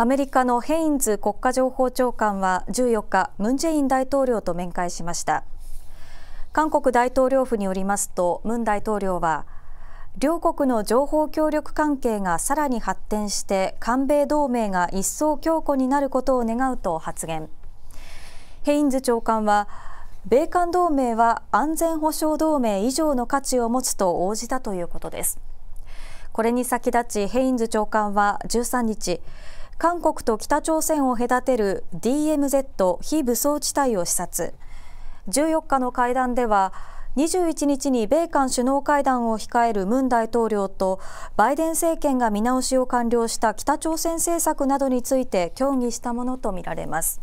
アメリカのヘインズ国家情報長官は14日、ムン・ジェイン大統領と面会しました。韓国大統領府によりますと、ムン大統領は、両国の情報協力関係がさらに発展して、韓米同盟が一層強固になることを願うと発言。ヘインズ長官は、米韓同盟は安全保障同盟以上の価値を持つと応じたということです。これに先立ちヘインズ長官は13日韓国と北朝鮮を隔てる DMZ 非武装地帯を視察14日の会談では21日に米韓首脳会談を控えるムン大統領とバイデン政権が見直しを完了した北朝鮮政策などについて協議したものとみられます。